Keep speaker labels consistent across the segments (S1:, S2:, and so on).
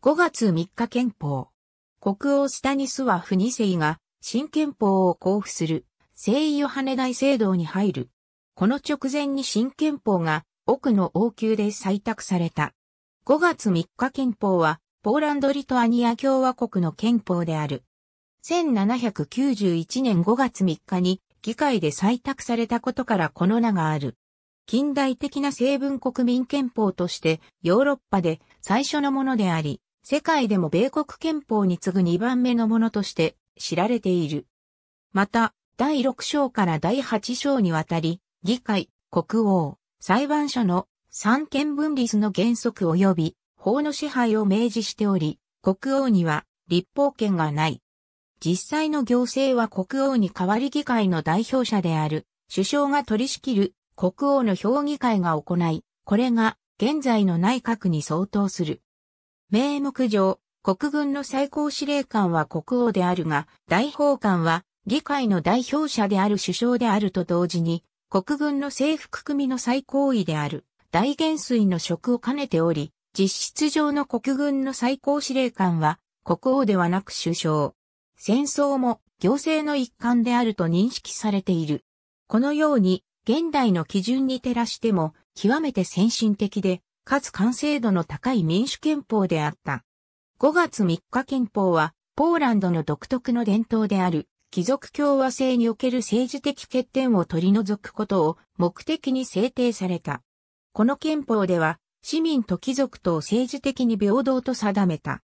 S1: 5月3日憲法。国王スタニスワフ2世が新憲法を交付する聖ヨハネ大聖堂に入る。この直前に新憲法が奥の王宮で採択された。5月3日憲法はポーランドリトアニア共和国の憲法である。1791年5月3日に議会で採択されたことからこの名がある。近代的な成文国民憲法としてヨーロッパで最初のものであり、世界でも米国憲法に次ぐ2番目のものとして知られている。また、第6章から第8章にわたり、議会、国王、裁判所の三権分立の原則及び法の支配を明示しており、国王には立法権がない。実際の行政は国王に代わり議会の代表者である首相が取り仕切る国王の評議会が行い、これが現在の内閣に相当する。名目上、国軍の最高司令官は国王であるが、大法官は議会の代表者である首相であると同時に、国軍の征服組の最高位である大元帥の職を兼ねており、実質上の国軍の最高司令官は国王ではなく首相。戦争も行政の一環であると認識されている。このように、現代の基準に照らしても、極めて先進的で、かつ完成度の高い民主憲法であった。5月3日憲法は、ポーランドの独特の伝統である、貴族共和制における政治的欠点を取り除くことを目的に制定された。この憲法では、市民と貴族とを政治的に平等と定めた。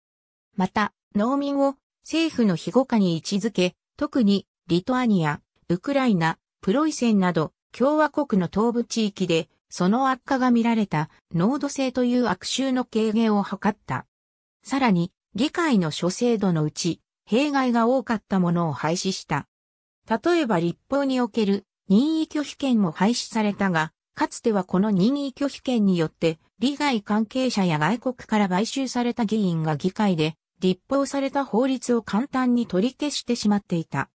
S1: また、農民を政府の庇護下に位置づけ、特にリトアニア、ウクライナ、プロイセンなど共和国の東部地域でその悪化が見られた濃度性という悪臭の軽減を図った。さらに、議会の諸制度のうち、弊害が多かったものを廃止した。例えば立法における任意拒否権も廃止されたが、かつてはこの任意拒否権によって、利害関係者や外国から買収された議員が議会で立法された法律を簡単に取り消してしまっていた。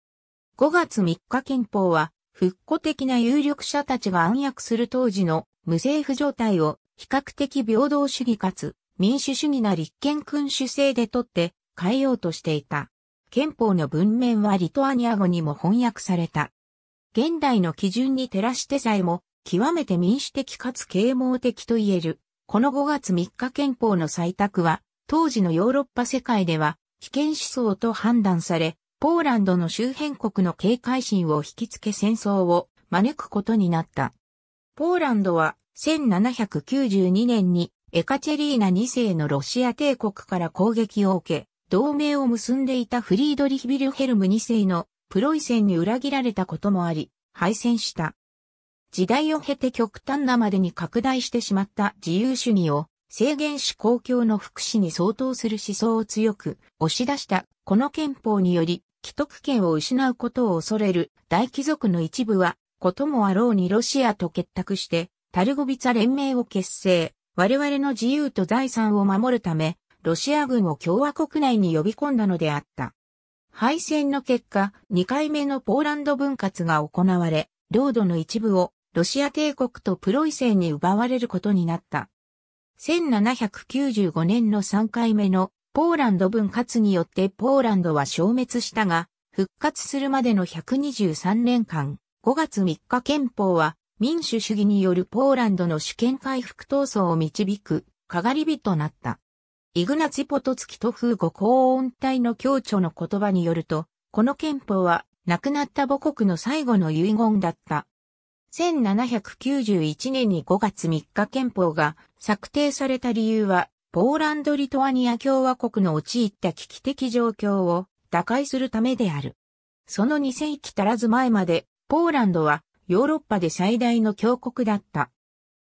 S1: 5月3日憲法は復古的な有力者たちが暗躍する当時の無政府状態を比較的平等主義かつ民主主義な立憲君主制でとって変えようとしていた。憲法の文面はリトアニア語にも翻訳された。現代の基準に照らしてさえも極めて民主的かつ啓蒙的と言える。この5月3日憲法の採択は当時のヨーロッパ世界では危険思想と判断され、ポーランドの周辺国の警戒心を引きつけ戦争を招くことになった。ポーランドは1792年にエカチェリーナ2世のロシア帝国から攻撃を受け、同盟を結んでいたフリードリヒ・ビルヘルム2世のプロイセンに裏切られたこともあり、敗戦した。時代を経て極端なまでに拡大してしまった自由主義を制限し公共の福祉に相当する思想を強く押し出したこの憲法により、既得権を失うことを恐れる大貴族の一部は、こともあろうにロシアと結託して、タルゴビツァ連盟を結成。我々の自由と財産を守るため、ロシア軍を共和国内に呼び込んだのであった。敗戦の結果、2回目のポーランド分割が行われ、領土の一部をロシア帝国とプロイセンに奪われることになった。1795年の3回目のポーランド分割によってポーランドは消滅したが、復活するまでの123年間、5月3日憲法は民主主義によるポーランドの主権回復闘争を導く、かがり火となった。イグナツ・ポトツキとーゴ高音隊の協調の言葉によると、この憲法は亡くなった母国の最後の遺言だった。1791年に5月3日憲法が策定された理由はポーランド・リトアニア共和国の陥った危機的状況を打開するためである。その2世紀足らず前まで、ポーランドはヨーロッパで最大の強国だった。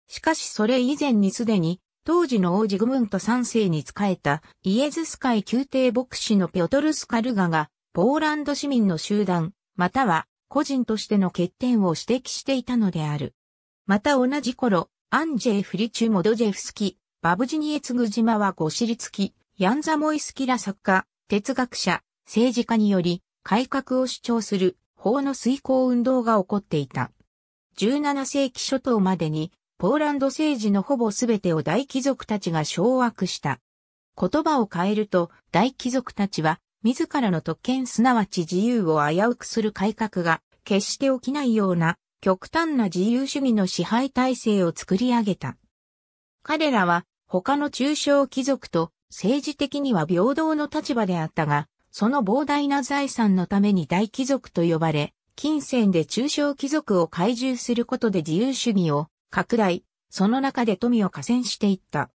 S1: しかしそれ以前にすでに、当時の王子グムント3世に仕えたイエズス会宮廷牧師のピョトルスカルガが、ポーランド市民の集団、または個人としての欠点を指摘していたのである。また同じ頃、アンジェイ・フリチュ・モドジェフスキ、バブジニエツグ島はご知りつき、ヤンザモイスキラ作家、哲学者、政治家により、改革を主張する法の遂行運動が起こっていた。17世紀初頭までに、ポーランド政治のほぼ全てを大貴族たちが掌握した。言葉を変えると、大貴族たちは、自らの特権すなわち自由を危うくする改革が、決して起きないような、極端な自由主義の支配体制を作り上げた。彼らは、他の中小貴族と政治的には平等の立場であったが、その膨大な財産のために大貴族と呼ばれ、金銭で中小貴族を懐柔することで自由主義を拡大、その中で富を加戦していった。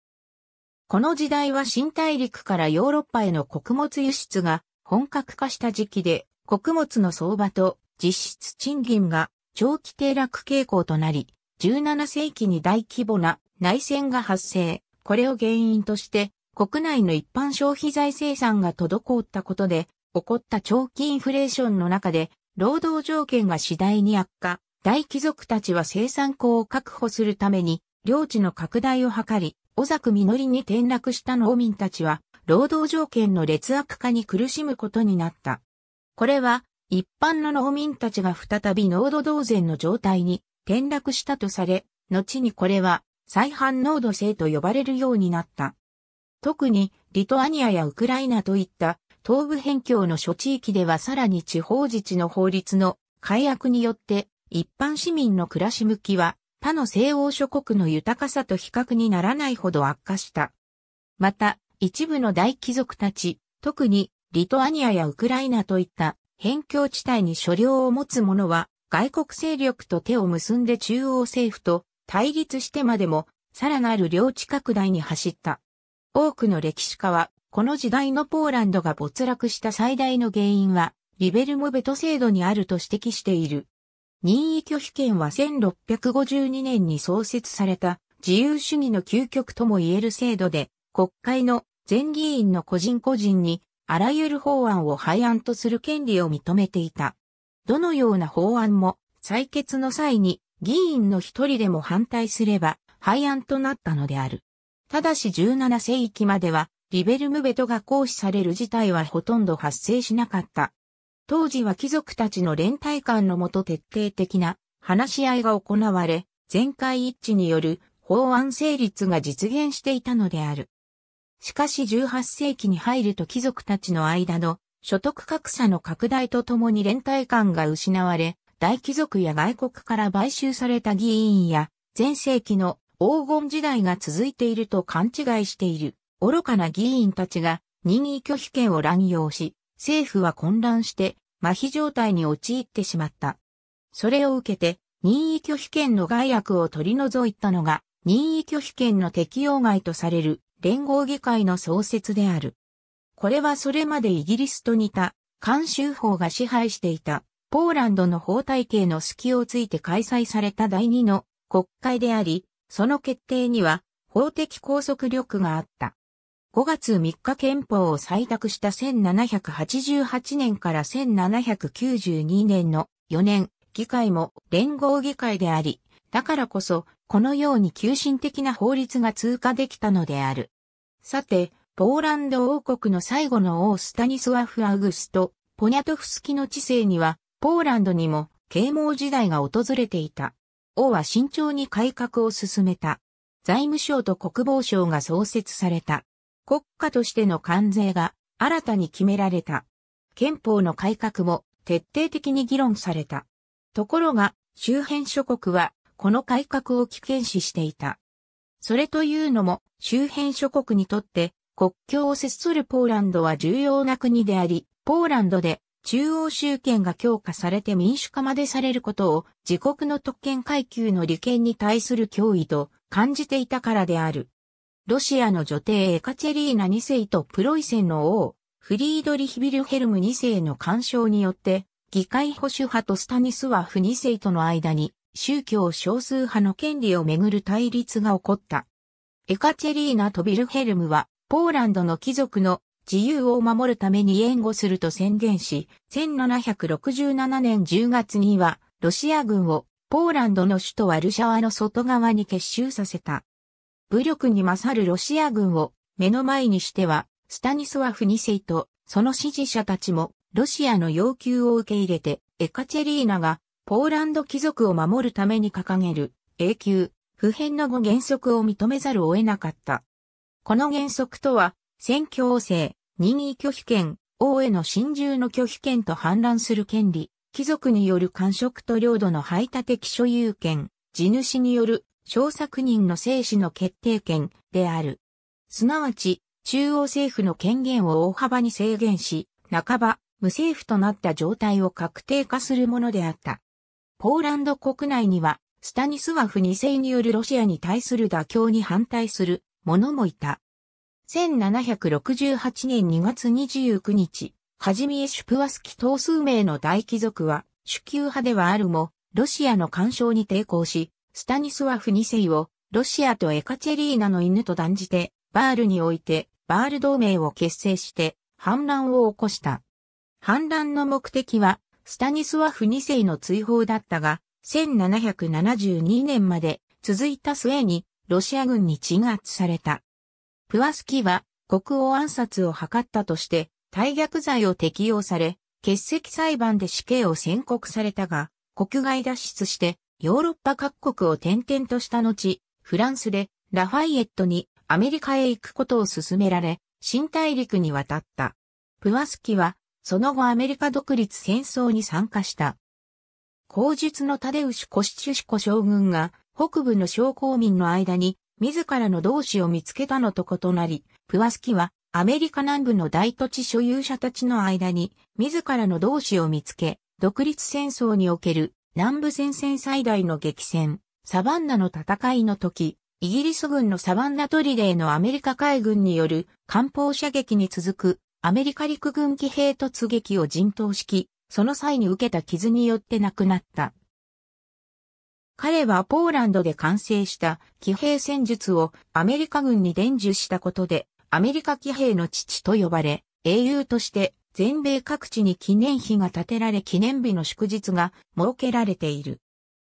S1: この時代は新大陸からヨーロッパへの穀物輸出が本格化した時期で、穀物の相場と実質賃金が長期低落傾向となり、17世紀に大規模な内戦が発生。これを原因として、国内の一般消費財生産が滞ったことで、起こった長期インフレーションの中で、労働条件が次第に悪化、大貴族たちは生産港を確保するために、領地の拡大を図り、小作実りに転落した農民たちは、労働条件の劣悪化に苦しむことになった。これは、一般の農民たちが再び農土同然の状態に転落したとされ、後にこれは再反濃度性と呼ばれるようになった。特にリトアニアやウクライナといった東部辺境の諸地域ではさらに地方自治の法律の改悪によって一般市民の暮らし向きは他の西欧諸国の豊かさと比較にならないほど悪化した。また、一部の大貴族たち、特にリトアニアやウクライナといった辺境地帯に所領を持つ者は外国勢力と手を結んで中央政府と対立してまでも、さらなる領地拡大に走った。多くの歴史家は、この時代のポーランドが没落した最大の原因は、リベルモベト制度にあると指摘している。任意拒否権は1652年に創設された自由主義の究極とも言える制度で、国会の全議員の個人個人にあらゆる法案を廃案とする権利を認めていた。どのような法案も採決の際に議員の一人でも反対すれば廃案となったのである。ただし17世紀まではリベルムベトが行使される事態はほとんど発生しなかった。当時は貴族たちの連帯感のもと徹底的な話し合いが行われ、全会一致による法案成立が実現していたのである。しかし18世紀に入ると貴族たちの間の所得格差の拡大とともに連帯感が失われ、大貴族や外国から買収された議員や、前世紀の黄金時代が続いていると勘違いしている、愚かな議員たちが任意拒否権を乱用し、政府は混乱して麻痺状態に陥ってしまった。それを受けて、任意拒否権の害悪を取り除いたのが、任意拒否権の適用外とされる連合議会の創設である。これはそれまでイギリスと似た、慣習法が支配していたポーランドの法体系の隙をついて開催された第二の国会であり、その決定には法的拘束力があった。5月3日憲法を採択した1788年から1792年の4年、議会も連合議会であり、だからこそ、このように急進的な法律が通過できたのである。さて、ポーランド王国の最後の王スタニスワフ・アウグスト、ポニャトフスキの治世には、ポーランドにも啓蒙時代が訪れていた。王は慎重に改革を進めた。財務省と国防省が創設された。国家としての関税が新たに決められた。憲法の改革も徹底的に議論された。ところが、周辺諸国は、この改革を危険視していた。それというのも、周辺諸国にとって、国境を接するポーランドは重要な国であり、ポーランドで中央集権が強化されて民主化までされることを自国の特権階級の利権に対する脅威と感じていたからである。ロシアの女帝エカチェリーナ2世とプロイセンの王、フリードリヒ・ビルヘルム2世の干渉によって、議会保守派とスタニスワフ2世との間に宗教少数派の権利をめぐる対立が起こった。エカチェリーナとビルヘルムは、ポーランドの貴族の自由を守るために援護すると宣言し、1767年10月には、ロシア軍をポーランドの首都ワルシャワの外側に結集させた。武力に勝るロシア軍を目の前にしては、スタニスワフ2世とその支持者たちもロシアの要求を受け入れて、エカチェリーナがポーランド貴族を守るために掲げる永久、普遍の語原則を認めざるを得なかった。この原則とは、選挙王制、任意拒否権、王への侵入の拒否権と反乱する権利、貴族による官職と領土の排他的所有権、地主による小作人の生死の決定権である。すなわち、中央政府の権限を大幅に制限し、半ば無政府となった状態を確定化するものであった。ポーランド国内には、スタニスワフ2世によるロシアに対する妥協に反対する者もいた。1768年2月29日、はじみえシュプワスキ等数名の大貴族は、主級派ではあるも、ロシアの干渉に抵抗し、スタニスワフ2世を、ロシアとエカチェリーナの犬と断じて、バールにおいて、バール同盟を結成して、反乱を起こした。反乱の目的は、スタニスワフ2世の追放だったが、1772年まで続いた末に、ロシア軍に鎮圧された。プワスキは国王暗殺を図ったとして大逆罪を適用され、欠席裁判で死刑を宣告されたが、国外脱出してヨーロッパ各国を転々とした後、フランスでラファイエットにアメリカへ行くことを勧められ、新大陸に渡った。プワスキは、その後アメリカ独立戦争に参加した。口述のタデウシュ・コシチュシコ将軍が、北部の将校民の間に自らの同志を見つけたのと異なり、プワスキはアメリカ南部の大土地所有者たちの間に自らの同志を見つけ、独立戦争における南部戦線最大の激戦、サバンナの戦いの時、イギリス軍のサバンナトリレーのアメリカ海軍による艦砲射撃に続くアメリカ陸軍騎兵突撃を陣頭指揮、その際に受けた傷によって亡くなった。彼はポーランドで完成した騎兵戦術をアメリカ軍に伝授したことで、アメリカ騎兵の父と呼ばれ、英雄として全米各地に記念碑が建てられ記念日の祝日が設けられている。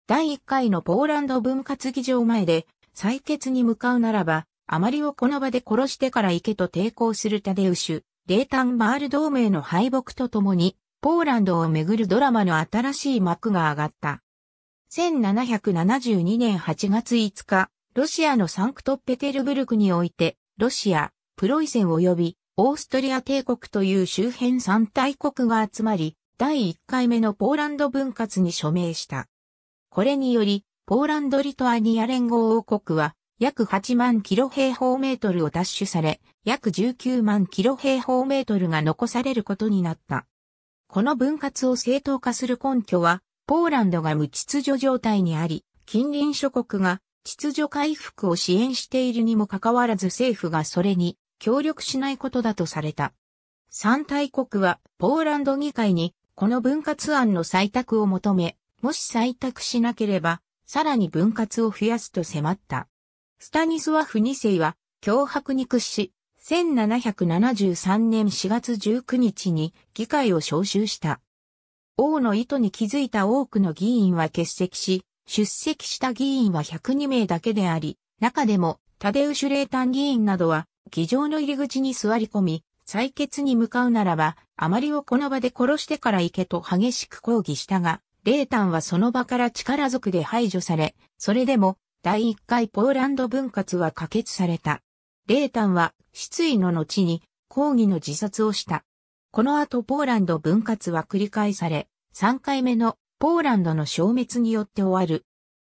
S1: 第1回のポーランド分割議場前で採決に向かうならば、あまりをこの場で殺してから行けと抵抗するタデウシュ、レータンマール同盟の敗北とともに、ポーランドをめぐるドラマの新しい幕が上がった。1772年8月5日、ロシアのサンクトペテルブルクにおいて、ロシア、プロイセン及びオーストリア帝国という周辺三大国が集まり、第1回目のポーランド分割に署名した。これにより、ポーランド・リトアニア連合王国は、約8万キロ平方メートルを奪取され、約19万キロ平方メートルが残されることになった。この分割を正当化する根拠は、ポーランドが無秩序状態にあり、近隣諸国が秩序回復を支援しているにもかかわらず政府がそれに協力しないことだとされた。三大国はポーランド議会にこの分割案の採択を求め、もし採択しなければ、さらに分割を増やすと迫った。スタニスワフ2世は脅迫に屈し、1773年4月19日に議会を招集した。王の意図に気づいた多くの議員は欠席し、出席した議員は102名だけであり、中でもタデウシュレータン議員などは、議場の入り口に座り込み、採決に向かうならば、あまりをこの場で殺してから行けと激しく抗議したが、レータンはその場から力ずくで排除され、それでも、第1回ポーランド分割は可決された。レータンは、失意の後に、抗議の自殺をした。この後ポーランド分割は繰り返され、3回目のポーランドの消滅によって終わる。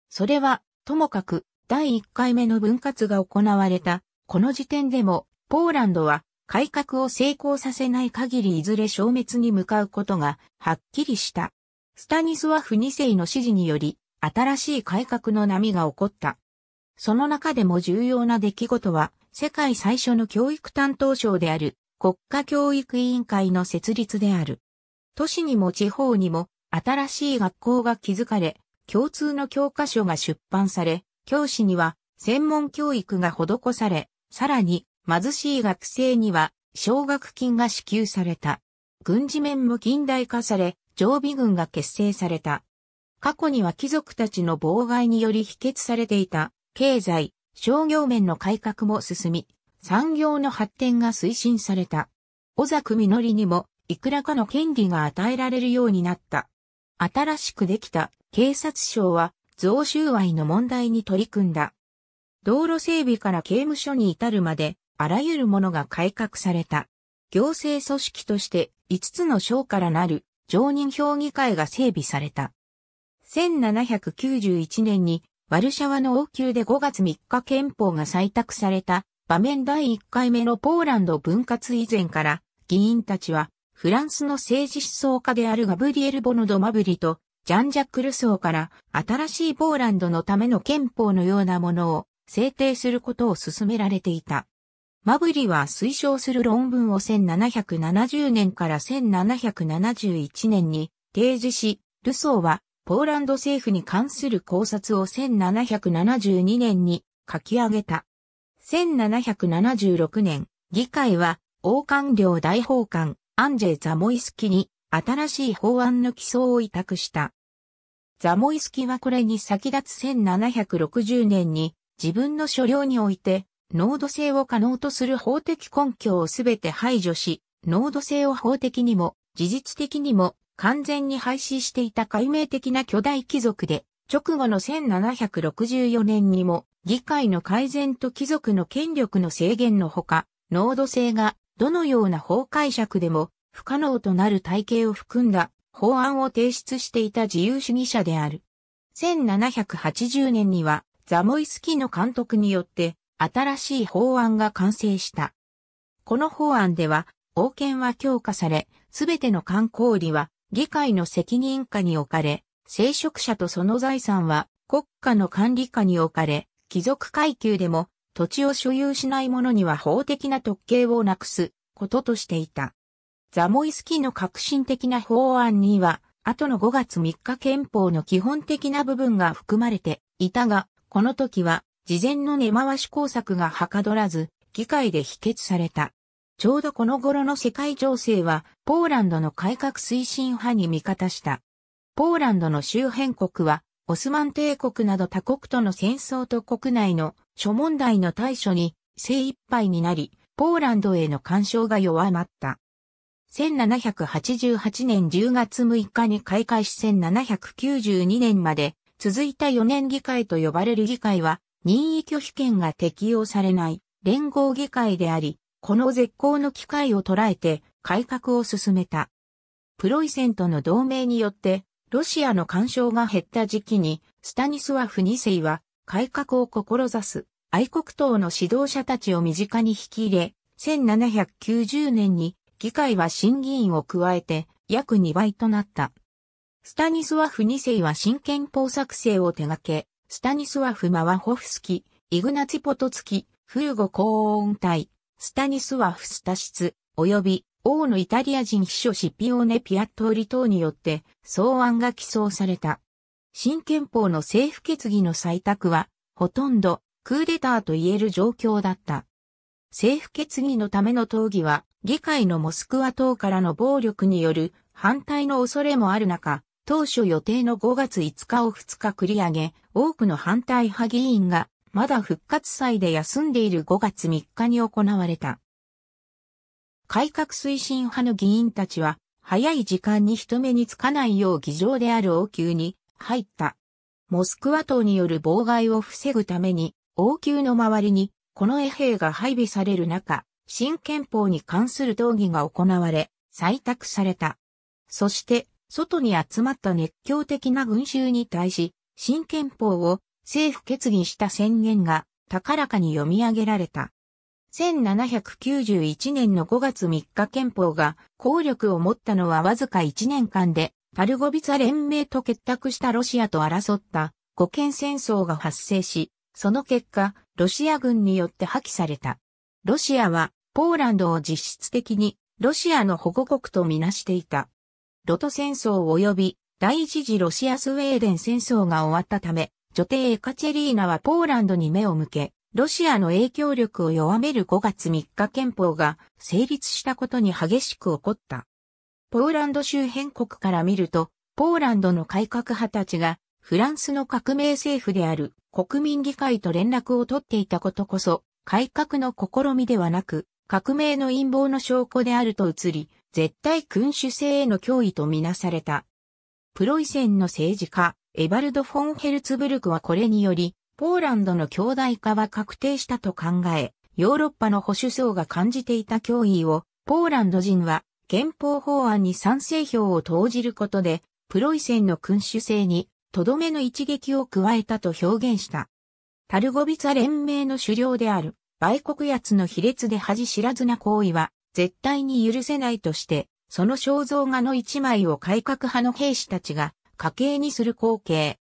S1: それは、ともかく、第1回目の分割が行われた、この時点でも、ポーランドは、改革を成功させない限りいずれ消滅に向かうことが、はっきりした。スタニスワフ2世の指示により、新しい改革の波が起こった。その中でも重要な出来事は、世界最初の教育担当省である国家教育委員会の設立である。都市にも地方にも新しい学校が築かれ、共通の教科書が出版され、教師には専門教育が施され、さらに貧しい学生には奨学金が支給された。軍事面も近代化され、常備軍が結成された。過去には貴族たちの妨害により否決されていた経済、商業面の改革も進み、産業の発展が推進された。小作実りにも、いくらかの権利が与えられるようになった。新しくできた警察省は、増収賄の問題に取り組んだ。道路整備から刑務所に至るまで、あらゆるものが改革された。行政組織として5つの省からなる常任評議会が整備された。1791年にワルシャワの王宮で5月3日憲法が採択された場面第1回目のポーランド分割以前から、議員たちは、フランスの政治思想家であるガブリエル・ボノド・マブリと、ジャンジャック・ルソーから、新しいポーランドのための憲法のようなものを、制定することを進められていた。マブリは推奨する論文を1770年から1771年に提示し、ルソーはポーランド政府に関する考察を1772年に書き上げた。1776年、議会は、王官僚大法官、アンジェ・ザモイスキに、新しい法案の起草を委託した。ザモイスキはこれに先立つ1760年に、自分の所領において、濃度性を可能とする法的根拠をすべて排除し、濃度性を法的にも、事実的にも、完全に廃止していた解明的な巨大貴族で、直後の1764年にも、議会の改善と貴族の権力の制限のほか、濃度性がどのような法解釈でも不可能となる体系を含んだ法案を提出していた自由主義者である。1780年にはザモイスキの監督によって新しい法案が完成した。この法案では、王権は強化され、すべての観光理は議会の責任下に置かれ、聖職者とその財産は国家の管理下に置かれ、貴族階級でも土地を所有しない者には法的な特権をなくすこととしていた。ザモイスキの革新的な法案には、後の5月3日憲法の基本的な部分が含まれていたが、この時は事前の根回し工作がはかどらず、議会で否決された。ちょうどこの頃の世界情勢は、ポーランドの改革推進派に味方した。ポーランドの周辺国は、オスマン帝国など他国との戦争と国内の諸問題の対処に精一杯になり、ポーランドへの干渉が弱まった。1788年10月6日に開会し1792年まで続いた4年議会と呼ばれる議会は任意拒否権が適用されない連合議会であり、この絶好の機会を捉えて改革を進めた。プロイセンとの同盟によってロシアの干渉が減った時期に、スタニスワフ2世は、改革を志す、愛国党の指導者たちを身近に引き入れ、1790年に、議会は審議員を加えて、約2倍となった。スタニスワフ2世は新憲法作成を手掛け、スタニスワフ・マワホフスキ、イグナツポトツキ、フーゴ・コーン隊、スタニスワフ・スタシツ、及び王のイタリア人秘書シピオーネ・ピアットーリ等によって草案が起草された。新憲法の政府決議の採択は、ほとんどクーデターと言える状況だった。政府決議のための討議は、議会のモスクワ等からの暴力による反対の恐れもある中、当初予定の5月5日を2日繰り上げ、多くの反対派議員が、まだ復活祭で休んでいる5月3日に行われた。改革推進派の議員たちは、早い時間に人目につかないよう議場である王宮に入った。モスクワ島による妨害を防ぐために、王宮の周りに、この衛兵が配備される中、新憲法に関する討議が行われ、採択された。そして、外に集まった熱狂的な群衆に対し、新憲法を政府決議した宣言が高らかに読み上げられた。1791年の5月3日憲法が効力を持ったのはわずか1年間で、パルゴビツァ連盟と結託したロシアと争った五県戦争が発生し、その結果、ロシア軍によって破棄された。ロシアは、ポーランドを実質的に、ロシアの保護国とみなしていた。ロト戦争及び、第一次ロシアスウェーデン戦争が終わったため、女帝エカチェリーナはポーランドに目を向け、ロシアの影響力を弱める5月3日憲法が成立したことに激しく起こった。ポーランド周辺国から見ると、ポーランドの改革派たちがフランスの革命政府である国民議会と連絡を取っていたことこそ、改革の試みではなく、革命の陰謀の証拠であると移り、絶対君主制への脅威とみなされた。プロイセンの政治家、エバルド・フォン・ヘルツブルクはこれにより、ポーランドの兄弟化は確定したと考え、ヨーロッパの保守層が感じていた脅威を、ポーランド人は憲法法案に賛成票を投じることで、プロイセンの君主制に、とどめの一撃を加えたと表現した。タルゴビツァ連盟の首領である、売国奴の卑劣で恥知らずな行為は、絶対に許せないとして、その肖像画の一枚を改革派の兵士たちが、家計にする光景、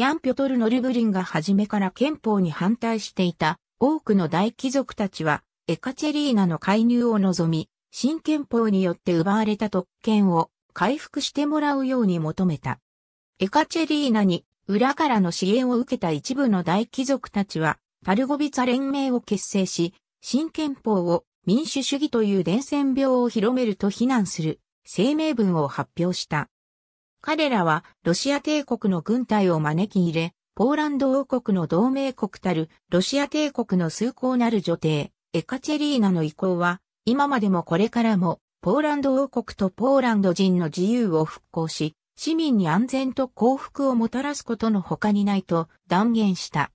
S1: ヤン・ピョトル・ノルブリンが初めから憲法に反対していた多くの大貴族たちはエカチェリーナの介入を望み、新憲法によって奪われた特権を回復してもらうように求めた。エカチェリーナに裏からの支援を受けた一部の大貴族たちはパルゴビツァ連盟を結成し、新憲法を民主主義という伝染病を広めると非難する声明文を発表した。彼らはロシア帝国の軍隊を招き入れ、ポーランド王国の同盟国たるロシア帝国の崇高なる女帝、エカチェリーナの意向は、今までもこれからも、ポーランド王国とポーランド人の自由を復興し、市民に安全と幸福をもたらすことの他にないと断言した。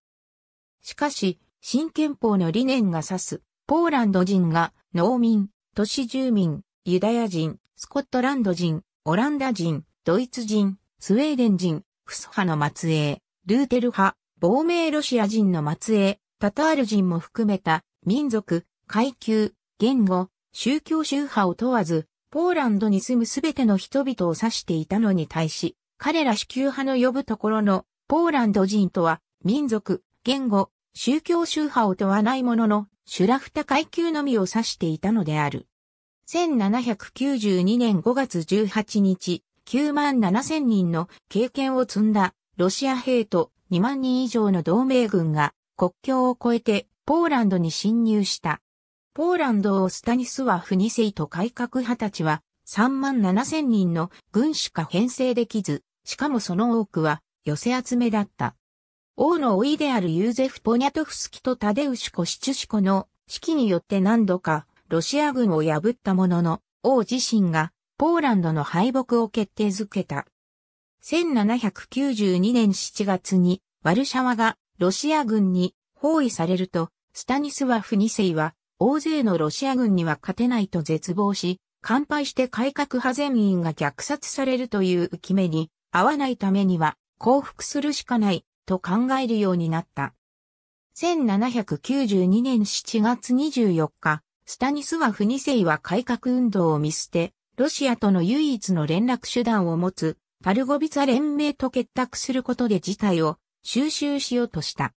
S1: しかし、新憲法の理念が指す、ポーランド人が農民、都市住民、ユダヤ人、スコットランド人、オランダ人、ドイツ人、スウェーデン人、フス派の末裔、ルーテル派、亡命ロシア人の末裔、タタール人も含めた民族、階級、言語、宗教宗派を問わず、ポーランドに住むすべての人々を指していたのに対し、彼ら支給派の呼ぶところのポーランド人とは民族、言語、宗教宗派を問わないものの、シュラフタ階級のみを指していたのである。1792年5月18日、9万7千人の経験を積んだロシア兵と2万人以上の同盟軍が国境を越えてポーランドに侵入した。ポーランドをスタニスワフ2世と改革派たちは3万7千人の軍しか編成できず、しかもその多くは寄せ集めだった。王の老いであるユーゼフ・ポニャトフスキとタデウシコ・シチュシコの指揮によって何度かロシア軍を破ったものの、王自身がポーランドの敗北を決定づけた。1792年7月にワルシャワがロシア軍に包囲されると、スタニスワフ2世は大勢のロシア軍には勝てないと絶望し、乾杯して改革派全員が虐殺されるという浮き目に、合わないためには降伏するしかないと考えるようになった。1792年7月24日、スタニスワフ2世は改革運動を見捨て、ロシアとの唯一の連絡手段を持つ、パルゴビツァ連盟と結託することで事態を収集しようとした。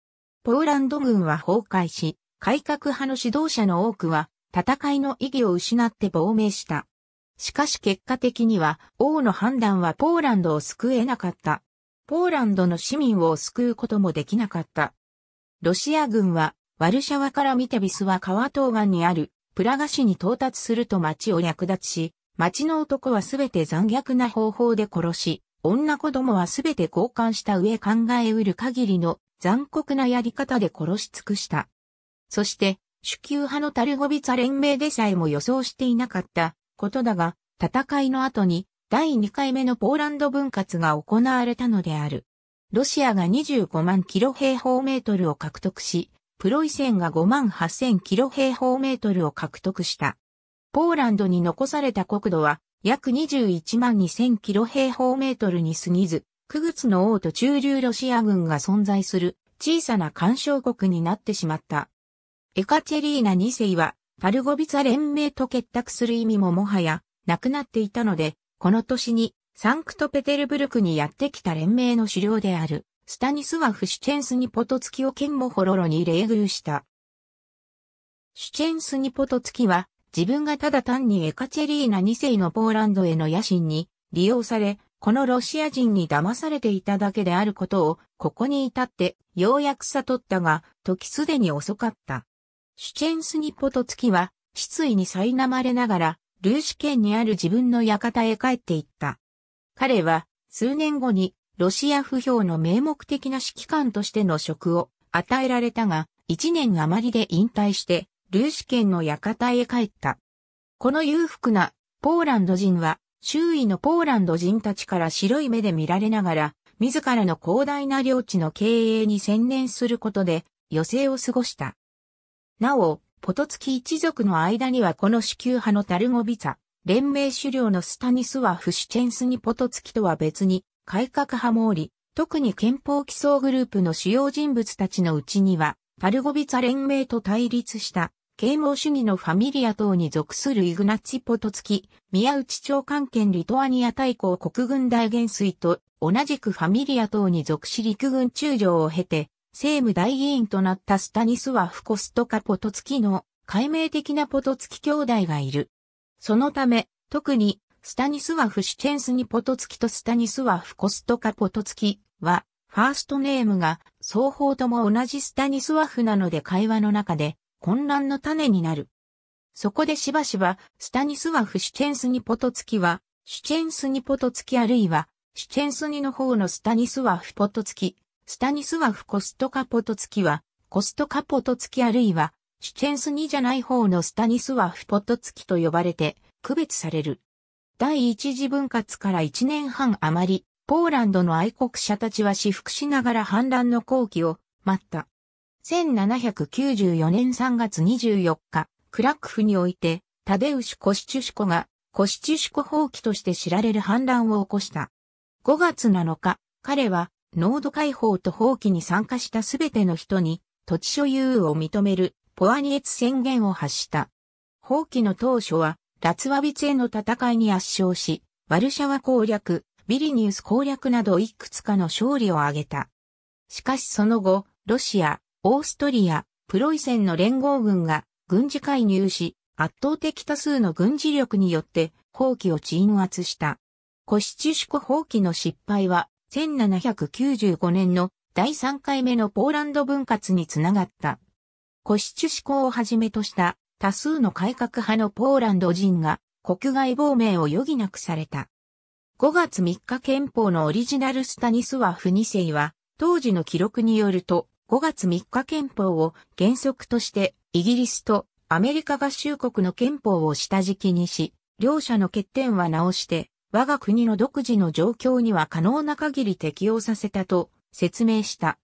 S1: ポーランド軍は崩壊し、改革派の指導者の多くは、戦いの意義を失って亡命した。しかし結果的には、王の判断はポーランドを救えなかった。ポーランドの市民を救うこともできなかった。ロシア軍は、ワルシャワからミテビスは川東岸にある、プラガ市に到達すると町を略奪し、町の男はすべて残虐な方法で殺し、女子供はすべて交換した上考えうる限りの残酷なやり方で殺し尽くした。そして、主級派のタルゴビツァ連盟でさえも予想していなかったことだが、戦いの後に第2回目のポーランド分割が行われたのである。ロシアが25万キロ平方メートルを獲得し、プロイセンが5万8千キロ平方メートルを獲得した。ポーランドに残された国土は約21万2000キロ平方メートルに過ぎず、ク月の王と中流ロシア軍が存在する小さな干渉国になってしまった。エカチェリーナ2世はパルゴビザ連盟と結託する意味ももはやなくなっていたので、この年にサンクトペテルブルクにやってきた連盟の首領であるスタニスワフ・シュチェンスニポトツキを剣もホロロに冷遇した。シュチェンスニポトツキは自分がただ単にエカチェリーナ2世のポーランドへの野心に利用され、このロシア人に騙されていただけであることを、ここに至って、ようやく悟ったが、時すでに遅かった。シュチェンスニポトツキは、失意に苛まれながら、ルーシ県にある自分の館へ帰っていった。彼は、数年後に、ロシア不評の名目的な指揮官としての職を与えられたが、一年余りで引退して、ルーシ県の館へ帰った。この裕福なポーランド人は周囲のポーランド人たちから白い目で見られながら、自らの広大な領地の経営に専念することで余生を過ごした。なお、ポトツキ一族の間にはこの支給派のタルゴビザ、連盟首領のスタニスワフ・シチェンスにポトツキとは別に、改革派もおり、特に憲法起草グループの主要人物たちのうちには、タルゴビツァ連盟と対立した啓蒙主義のファミリア等に属するイグナチ・ポトツキ、宮内長官県リトアニア大公国軍大元帥と同じくファミリア等に属し陸軍中将を経て、政務大議員となったスタニスワフ・コストカ・ポトツキの解明的なポトツキ兄弟がいる。そのため、特にスタニスワフ・シチェンスニ・ポトツキとスタニスワフ・コストカ・ポトツキは、ファーストネームが双方とも同じスタニスワフなので会話の中で混乱の種になる。そこでしばしば、スタニスワフ・シュチェンスニポトツキは、シュチェンスニポトツキあるいは、シュチェンスニの方のスタニスワフ・ポトツキ、スタニスワフ・コストカ・ポトツキは、コストカ・ポトツキあるいは、シュチェンスニじゃない方のスタニスワフ・ポトツキと呼ばれて、区別される。第一次分割から一年半余り、ポーランドの愛国者たちは私服しながら反乱の好機を待った。1794年3月24日、クラックフにおいて、タデウシュ・コシチュシコが、コシチュシコ放棄として知られる反乱を起こした。5月7日、彼は、濃度解放と放棄に参加したすべての人に、土地所有を認める、ポアニエツ宣言を発した。放棄の当初は、ラツワビツへの戦いに圧勝し、ワルシャワ攻略、ビリニウス攻略などいくつかの勝利を挙げた。しかしその後、ロシア、オーストリア、プロイセンの連合軍が軍事介入し、圧倒的多数の軍事力によって放棄を鎮圧した。コシチシコ放棄の失敗は、1795年の第3回目のポーランド分割につながった。コシチュシコをはじめとした多数の改革派のポーランド人が国外亡命を余儀なくされた。5月3日憲法のオリジナルスタニスワフ2世は当時の記録によると5月3日憲法を原則としてイギリスとアメリカ合衆国の憲法を下敷きにし、両者の欠点は直して、我が国の独自の状況には可能な限り適用させたと説明した。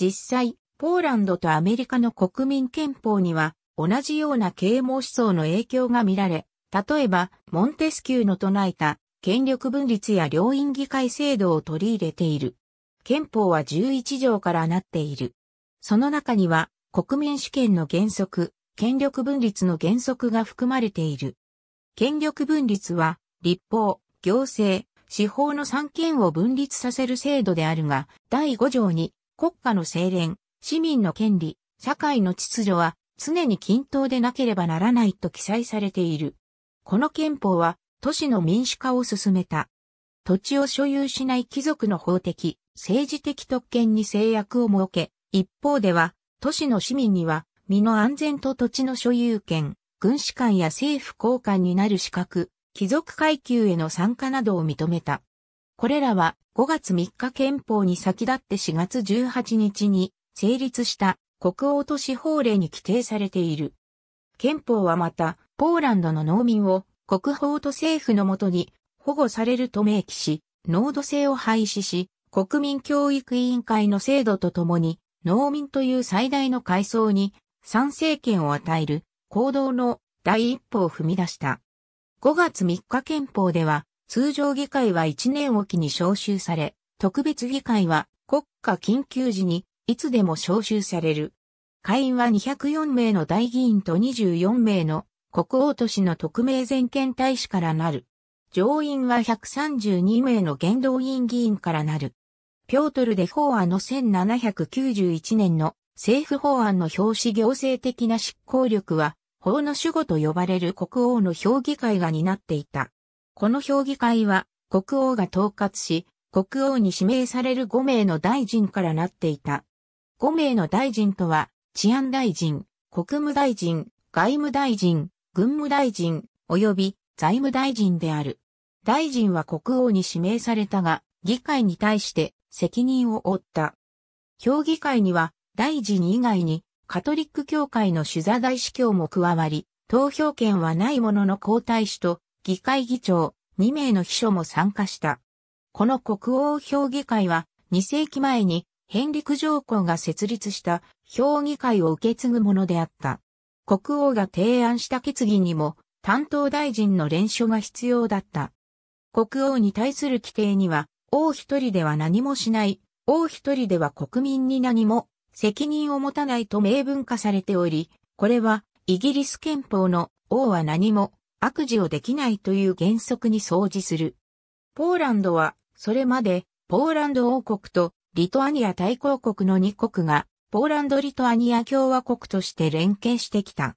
S1: 実際、ポーランドとアメリカの国民憲法には同じような啓蒙思想の影響が見られ、例えば、モンテスキューの唱えた権力分立や両院議会制度を取り入れている。憲法は11条からなっている。その中には、国民主権の原則、権力分立の原則が含まれている。権力分立は、立法、行政、司法の三権を分立させる制度であるが、第5条に、国家の精錬、市民の権利、社会の秩序は、常に均等でなければならないと記載されている。この憲法は、都市の民主化を進めた。土地を所有しない貴族の法的、政治的特権に制約を設け、一方では、都市の市民には、身の安全と土地の所有権、軍士官や政府高官になる資格、貴族階級への参加などを認めた。これらは5月3日憲法に先立って4月18日に成立した国王都市法令に規定されている。憲法はまた、ポーランドの農民を国法と政府のもとに保護されると明記し、濃度性を廃止し、国民教育委員会の制度とともに、農民という最大の階層に参政権を与える行動の第一歩を踏み出した。5月3日憲法では、通常議会は1年おきに召集され、特別議会は国家緊急時にいつでも召集される。会員は204名の大議員と24名の国王都市の特命全権大使からなる。上院は132名の元老院議員からなる。ピョートル・デ・法案の1791年の政府法案の表紙行政的な執行力は、法の守護と呼ばれる国王の評議会が担っていた。この評議会は、国王が統括し、国王に指名される5名の大臣からなっていた。5名の大臣とは、治安大臣、国務大臣、外務大臣、軍務大臣、及び財務大臣である。大臣は国王に指名されたが、議会に対して責任を負った。評議会には、大臣以外に、カトリック教会の主座大司教も加わり、投票権はないものの皇太子と議会議長、2名の秘書も参加した。この国王評議会は、2世紀前にヘンリク上皇が設立した評議会を受け継ぐものであった。国王が提案した決議にも担当大臣の連署が必要だった。国王に対する規定には王一人では何もしない、王一人では国民に何も責任を持たないと明文化されており、これはイギリス憲法の王は何も悪事をできないという原則に相似する。ポーランドはそれまでポーランド王国とリトアニア大公国の2国がポーランド・リトアニア共和国として連携してきた。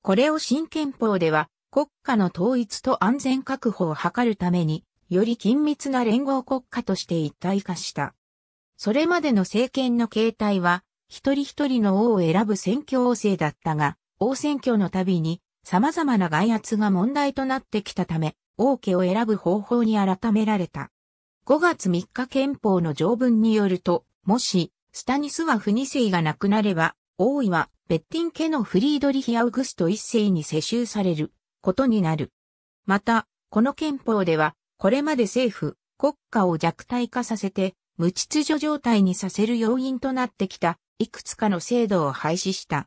S1: これを新憲法では国家の統一と安全確保を図るためにより緊密な連合国家として一体化した。それまでの政権の形態は、一人一人の王を選ぶ選挙王政だったが、王選挙のたびに様々な外圧が問題となってきたため、王家を選ぶ方法に改められた。5月3日憲法の条文によると、もし、スタニスワフ2世が亡くなれば、王位は、ベッティン家のフリードリヒ・アウグスト1世に世襲されることになる。また、この憲法では、これまで政府、国家を弱体化させて、無秩序状態にさせる要因となってきた、いくつかの制度を廃止した。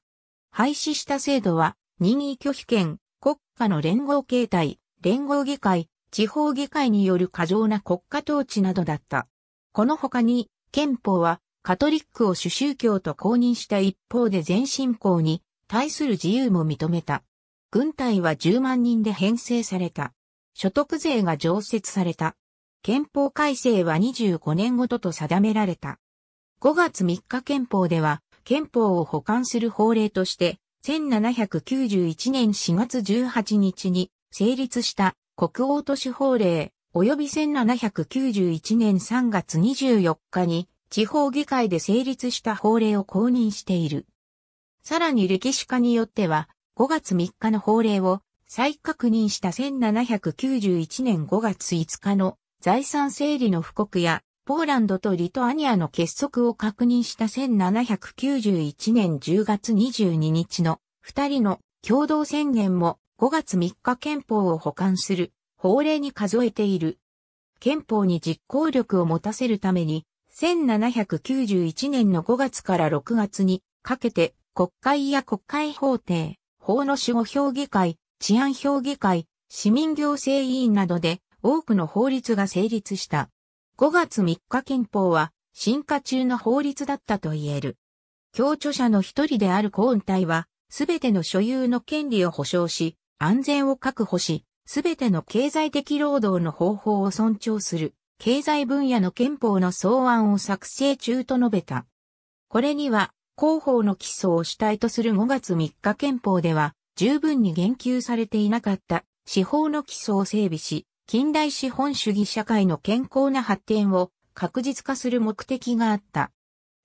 S1: 廃止した制度は、任意拒否権、国家の連合形態、連合議会、地方議会による過剰な国家統治などだった。この他に、憲法は、カトリックを主宗教と公認した一方で全信仰に対する自由も認めた。軍隊は10万人で編成された。所得税が常設された。憲法改正は25年ごとと定められた。5月3日憲法では、憲法を保管する法令として、1791年4月18日に成立した国王都市法令、及び1791年3月24日に地方議会で成立した法令を公認している。さらに歴史家によっては、5月3日の法令を再確認した1791年5月5日の財産整理の布告や、ポーランドとリトアニアの結束を確認した1791年10月22日の2人の共同宣言も5月3日憲法を保管する法令に数えている。憲法に実行力を持たせるために、1791年の5月から6月にかけて国会や国会法廷、法の守護評議会、治安評議会、市民行政委員などで多くの法律が成立した。5月3日憲法は進化中の法律だったと言える。協著者の一人であるコーン隊は、すべての所有の権利を保障し、安全を確保し、すべての経済的労働の方法を尊重する、経済分野の憲法の草案を作成中と述べた。これには、広報の基礎を主体とする5月3日憲法では、十分に言及されていなかった司法の基礎を整備し、近代資本主義社会の健康な発展を確実化する目的があった。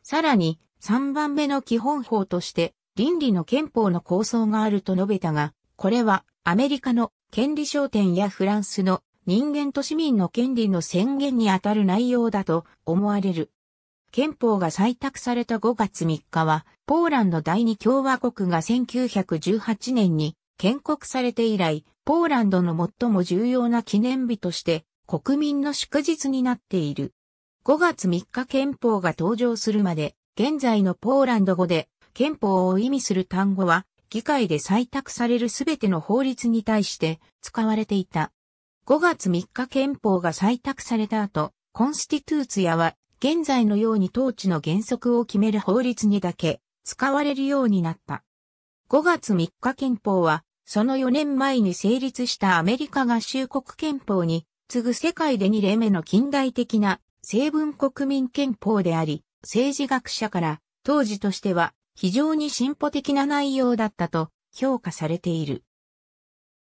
S1: さらに、三番目の基本法として、倫理の憲法の構想があると述べたが、これはアメリカの権利商店やフランスの人間と市民の権利の宣言にあたる内容だと思われる。憲法が採択された5月3日は、ポーランド第二共和国が1918年に建国されて以来、ポーランドの最も重要な記念日として国民の祝日になっている。5月3日憲法が登場するまで、現在のポーランド語で憲法を意味する単語は、議会で採択されるすべての法律に対して使われていた。5月3日憲法が採択された後、コンスティトゥーツヤは現在のように統治の原則を決める法律にだけ使われるようになった。5月3日憲法は、その4年前に成立したアメリカ合衆国憲法に次ぐ世界で2例目の近代的な成文国民憲法であり、政治学者から当時としては非常に進歩的な内容だったと評価されている。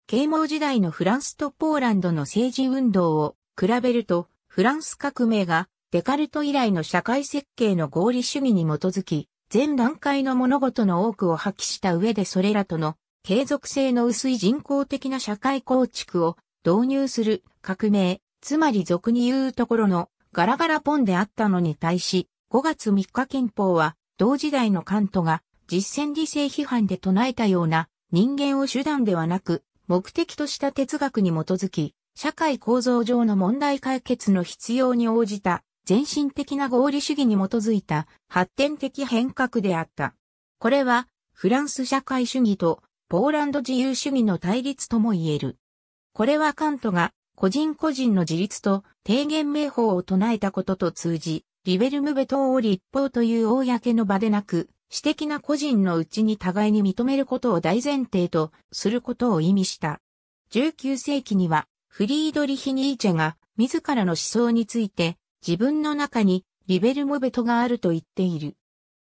S1: 啓蒙時代のフランスとポーランドの政治運動を比べるとフランス革命がデカルト以来の社会設計の合理主義に基づき、全段階の物事の多くを破棄した上でそれらとの継続性の薄い人工的な社会構築を導入する革命、つまり俗に言うところのガラガラポンであったのに対し、5月3日憲法は同時代のカントが実践理性批判で唱えたような人間を手段ではなく目的とした哲学に基づき、社会構造上の問題解決の必要に応じた全身的な合理主義に基づいた発展的変革であった。これは、フランス社会主義とポーランド自由主義の対立とも言える。これはカントが個人個人の自立と低減名法を唱えたことと通じ、リベルムベトを一方という公の場でなく、私的な個人のうちに互いに認めることを大前提とすることを意味した。19世紀には、フリードリヒ・ニーチェが自らの思想について自分の中にリベルモベトがあると言っている。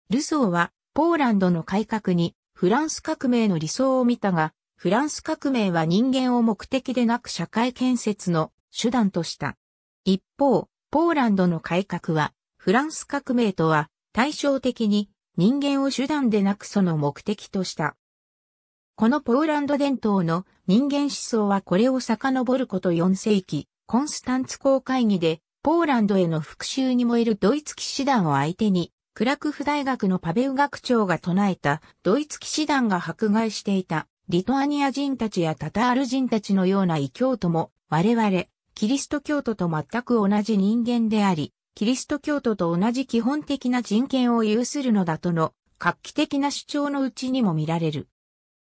S1: ルソーはポーランドの改革にフランス革命の理想を見たが、フランス革命は人間を目的でなく社会建設の手段とした。一方、ポーランドの改革は、フランス革命とは対照的に人間を手段でなくその目的とした。このポーランド伝統の人間思想はこれを遡ること4世紀、コンスタンツ公会議でポーランドへの復讐に燃えるドイツ騎士団を相手に、クラクフ大学のパベウ学長が唱えたドイツ騎士団が迫害していたリトアニア人たちやタタール人たちのような異教徒も我々キリスト教徒と全く同じ人間でありキリスト教徒と同じ基本的な人権を有するのだとの画期的な主張のうちにも見られる。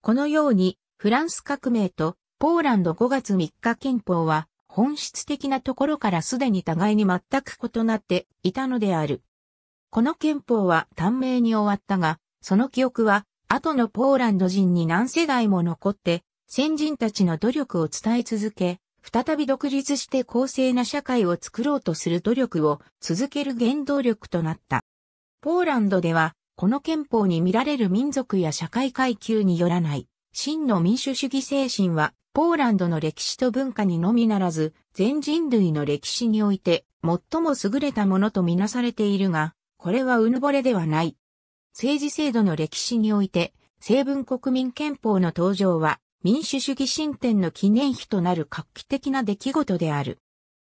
S1: このようにフランス革命とポーランド5月3日憲法は本質的なところからすでに互いに全く異なっていたのである。この憲法は短命に終わったが、その記憶は後のポーランド人に何世代も残って、先人たちの努力を伝え続け、再び独立して公正な社会を作ろうとする努力を続ける原動力となった。ポーランドでは、この憲法に見られる民族や社会階級によらない、真の民主主義精神はポーランドの歴史と文化にのみならず、全人類の歴史において、最も優れたものとみなされているが、これはうぬぼれではない。政治制度の歴史において、成文国民憲法の登場は、民主主義進展の記念碑となる画期的な出来事である。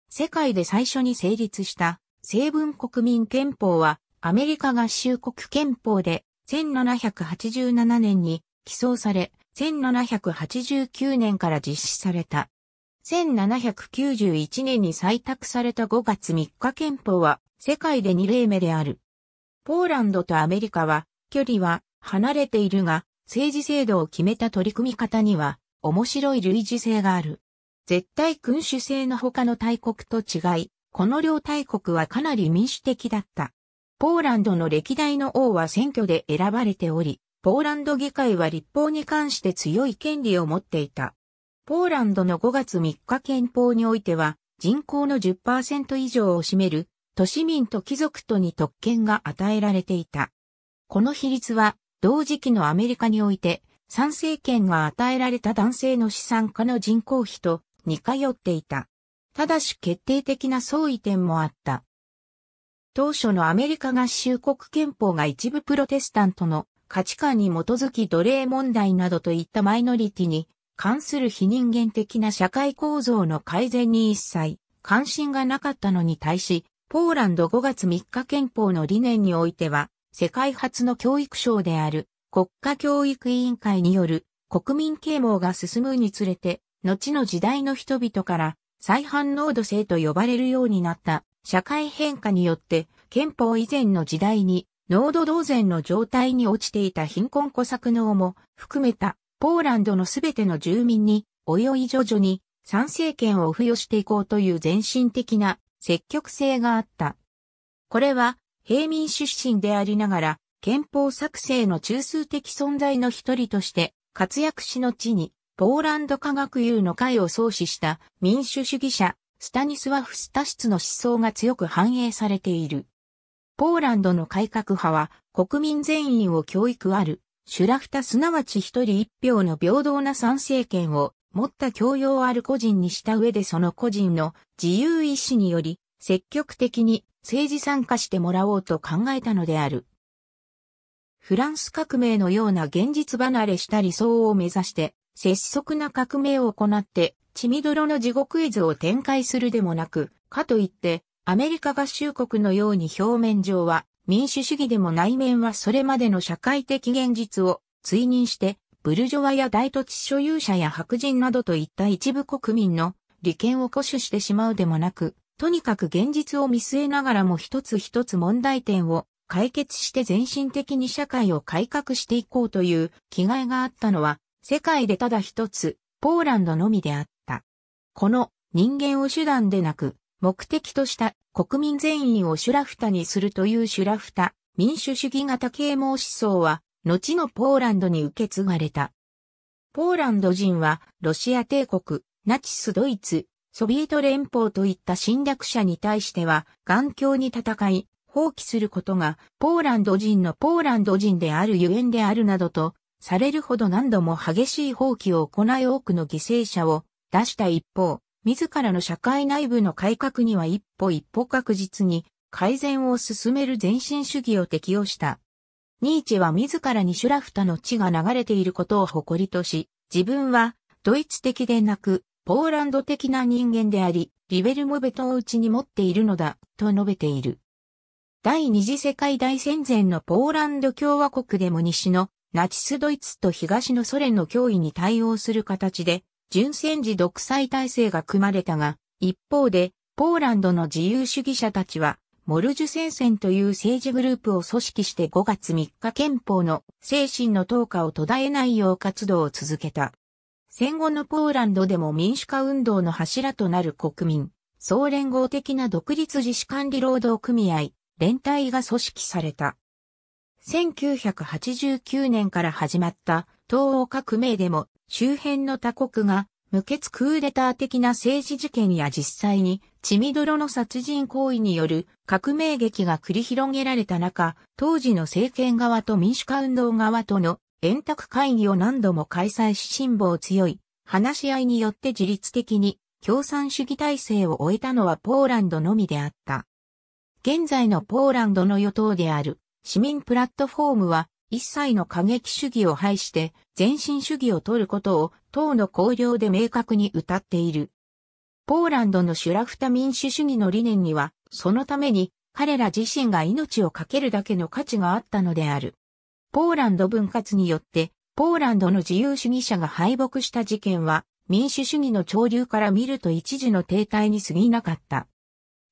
S1: 世界で最初に成立した、成文国民憲法は、アメリカ合衆国憲法で、1787年に起草され、1789年から実施された。1791年に採択された5月3日憲法は世界で2例目である。ポーランドとアメリカは距離は離れているが政治制度を決めた取り組み方には面白い類似性がある。絶対君主制の他の大国と違い、この両大国はかなり民主的だった。ポーランドの歴代の王は選挙で選ばれており、ポーランド議会は立法に関して強い権利を持っていた。ポーランドの5月3日憲法においては、人口の10%以上を占める、都市民と貴族とに特権が与えられていた。この比率は、同時期のアメリカにおいて、参政権が与えられた男性の資産家の人口比と似通っていた。ただし決定的な相違点もあった。当初のアメリカ合衆国憲法が一部プロテスタントの価値観に基づき奴隷問題などといったマイノリティに関する非人間的な社会構造の改善に一切関心がなかったのに対し、ポーランド5月3日憲法の理念においては、世界初の教育省である国家教育委員会による国民啓蒙が進むにつれて、後の時代の人々から再反応度性と呼ばれるようになった社会変化によって憲法以前の時代に濃度同然の状態に落ちていた貧困小作農も含めたポーランドのすべての住民におよい徐々に参政権を付与していこうという前進的な積極性があった。これは平民出身でありながら憲法作成の中枢的存在の一人として活躍しの地にポーランド科学友の会を創始した民主主義者スタニスワフ・スタシツの思想が強く反映されている。ポーランドの改革派は国民全員を教育ある、シュラフタすなわち一人一票の平等な参政権を持った教養ある個人にした上でその個人の自由意志により積極的に政治参加してもらおうと考えたのである。フランス革命のような現実離れした理想を目指して、拙速な革命を行って、血みどろの地獄絵図を展開するでもなく、かといって、アメリカ合衆国のように表面上は民主主義でも内面はそれまでの社会的現実を追認して、ブルジョワや大土地所有者や白人などといった一部国民の利権を固守してしまうでもなく、とにかく現実を見据えながらも一つ一つ問題点を解決して全身的に社会を改革していこうという気概があったのは、世界でただ一つ、ポーランドのみであった。この人間を手段でなく、目的とした国民全員をシュラフタにするというシュラフタ民主主義型啓蒙思想は後のポーランドに受け継がれた。ポーランド人はロシア帝国、ナチスドイツ、ソビエト連邦といった侵略者に対しては頑強に戦い、放棄することがポーランド人のポーランド人であるゆえんであるなどとされるほど何度も激しい放棄を行い多くの犠牲者を出した一方、自らの社会内部の改革には一歩一歩確実に改善を進める前進主義を適用した。ニーチェは自らにシュラフタの血が流れていることを誇りとし、自分はドイツ的でなく、ポーランド的な人間であり、リベルモベトをうちに持っているのだ、と述べている。第二次世界大戦前のポーランド共和国でも西のナチスドイツと東のソ連の脅威に対応する形で純戦時独裁体制が組まれたが、一方で、ポーランドの自由主義者たちは、モルジュ戦線という政治グループを組織して5月3日憲法の精神の投下を途絶えないよう活動を続けた。戦後のポーランドでも民主化運動の柱となる国民、総連合的な独立自主管理労働組合、連帯が組織された。1989年から始まった東欧革命でも周辺の他国が無血クーデター的な政治事件や実際に血みどろの殺人行為による革命劇が繰り広げられた中、当時の政権側と民主化運動側との円卓会議を何度も開催し辛抱強い話し合いによって自律的に共産主義体制を終えたのはポーランドのみであった。現在のポーランドの与党である市民プラットフォームは一切の過激主義を排して前進主義を取ることを党の綱領で明確に謳っている。ポーランドのシュラフタ民主主義の理念には、そのために彼ら自身が命を懸けるだけの価値があったのである。ポーランド分割によって、ポーランドの自由主義者が敗北した事件は、民主主義の潮流から見ると一時の停滞に過ぎなかった。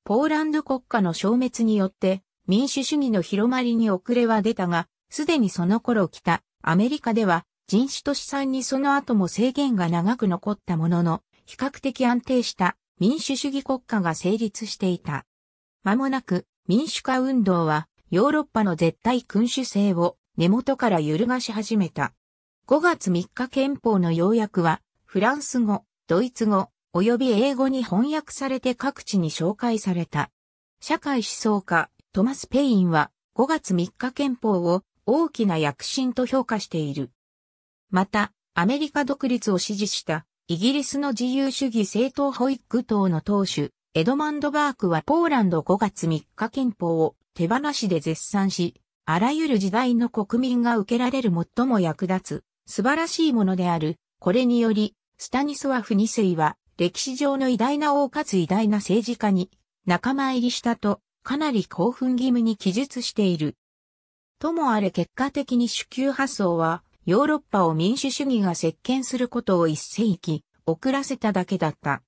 S1: ポーランド国家の消滅によって、民主主義の広まりに遅れは出たが、すでにその頃来た、アメリカでは人種と資産にその後も制限が長く残ったものの、比較的安定した民主主義国家が成立していた。間もなく民主化運動はヨーロッパの絶対君主制を根元から揺るがし始めた。5月3日憲法の要約はフランス語、ドイツ語、及び英語に翻訳されて各地に紹介された。社会思想家トマス・ペインは5月3日憲法を大きな躍進と評価している。また、アメリカ独立を支持したイギリスの自由主義政党ホイッグ党の党首、エドマンド・バークはポーランド5月3日憲法を手放しで絶賛し、あらゆる時代の国民が受けられる最も役立つ素晴らしいものである。これにより、スタニスワフ2世は歴史上の偉大な王かつ偉大な政治家に仲間入りしたとかなり興奮義務に記述している。ともあれ結果的に主級発想は、ヨーロッパを民主主義が席巻することを一世紀遅らせただけだった。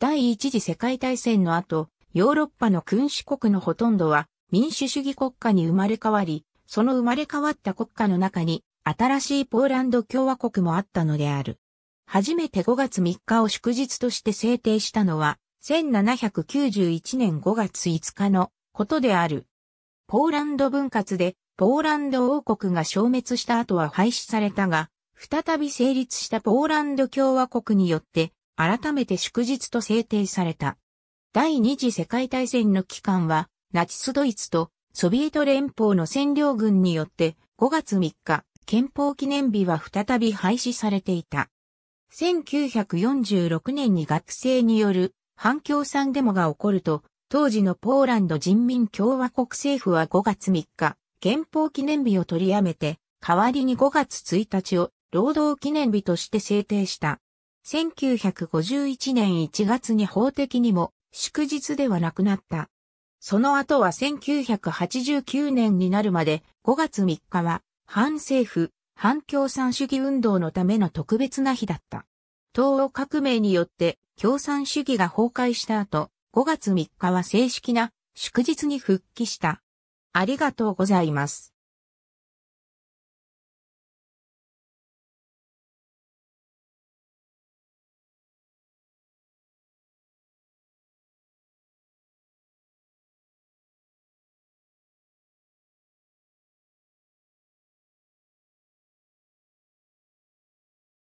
S1: 第一次世界大戦の後、ヨーロッパの君主国のほとんどは民主主義国家に生まれ変わり、その生まれ変わった国家の中に新しいポーランド共和国もあったのである。初めて5月3日を祝日として制定したのは1791年5月5日のことである。ポーランド分割でポーランド王国が消滅した後は廃止されたが、再び成立したポーランド共和国によって、改めて祝日と制定された。第二次世界大戦の期間は、ナチスドイツとソビエト連邦の占領軍によって5月3日、憲法記念日は再び廃止されていた。1946年に学生による反共産デモが起こると、当時のポーランド人民共和国政府は5月3日、憲法記念日を取りやめて、代わりに5月1日を労働記念日として制定した。1951年1月に法的にも祝日ではなくなった。その後は1989年になるまで5月3日は反政府、反共産主義運動のための特別な日だった。東欧革命によって共産主義が崩壊した後、5月3日は正式な祝日に復帰した。ありがとうございます。